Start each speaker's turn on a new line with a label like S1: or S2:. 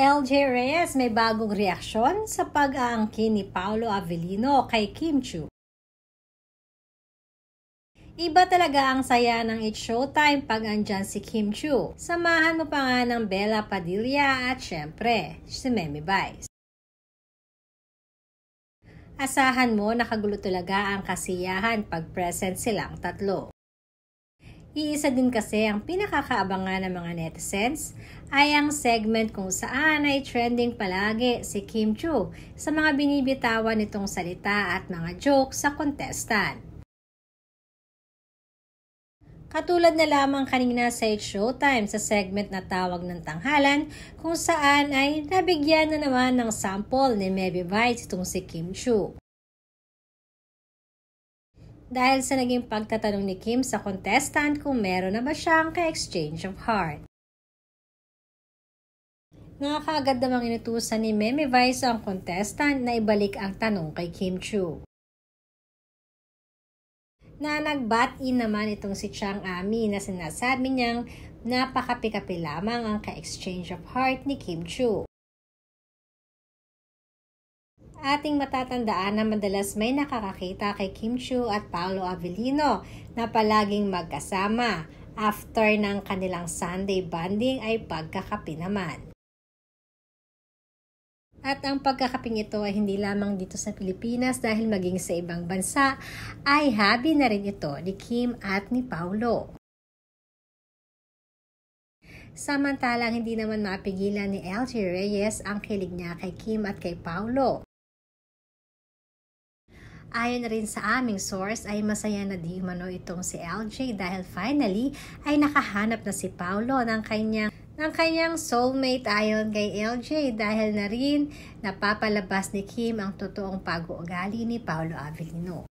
S1: LJ Reyes may bagong reaksyon sa pag-aangkin ni Paolo Avellino kay Kim Chu. Iba talaga ang saya ng It's Showtime pag andyan si Kim Chu. Samahan mo pa nga ng Bella Padilla at syempre, si Meme Vice. Asahan mo nakagulo talaga ang kasiyahan pag present silang tatlo. Iisa din kasi ang pinakakaabangan ng mga netizens ay ang segment kung saan ay trending palagi si Kim Chu sa mga binibitawan nitong salita at mga joke sa contestant. Katulad na lamang kanina sa It's Showtime sa segment na tawag ng tanghalan kung saan ay nabigyan na naman ng sample ni Maybe Bites itong si Kim Chu dahil sa naging pagtatanong ni Kim sa contestant kung meron na ba siyang ka-exchange of heart. Nga kaagad namang inutusan ni Meme Vice ang contestant na ibalik ang tanong kay Kim Chu. Na nagbat-in naman itong si Chang Ami na sinasabi niyang napakapi lamang ang ka-exchange of heart ni Kim Chu ating matatandaan na madalas may nakakakita kay Kim Chu at Paolo Avellino na palaging magkasama. After ng kanilang Sunday bonding ay pagkakapi naman. At ang pagkakaping ito ay hindi lamang dito sa Pilipinas dahil maging sa ibang bansa ay habi na rin ito ni Kim at ni Paolo. Samantalang hindi naman mapigilan ni LG Reyes ang kilig niya kay Kim at kay Paolo. Ayon rin sa aming source ay masaya na di umano itong si LJ dahil finally ay nakahanap na si Paolo ng kanyang ng kanyang soulmate ayon kay LJ dahil na rin napapalabas ni Kim ang totoong pag-uugali ni Paolo Avellino.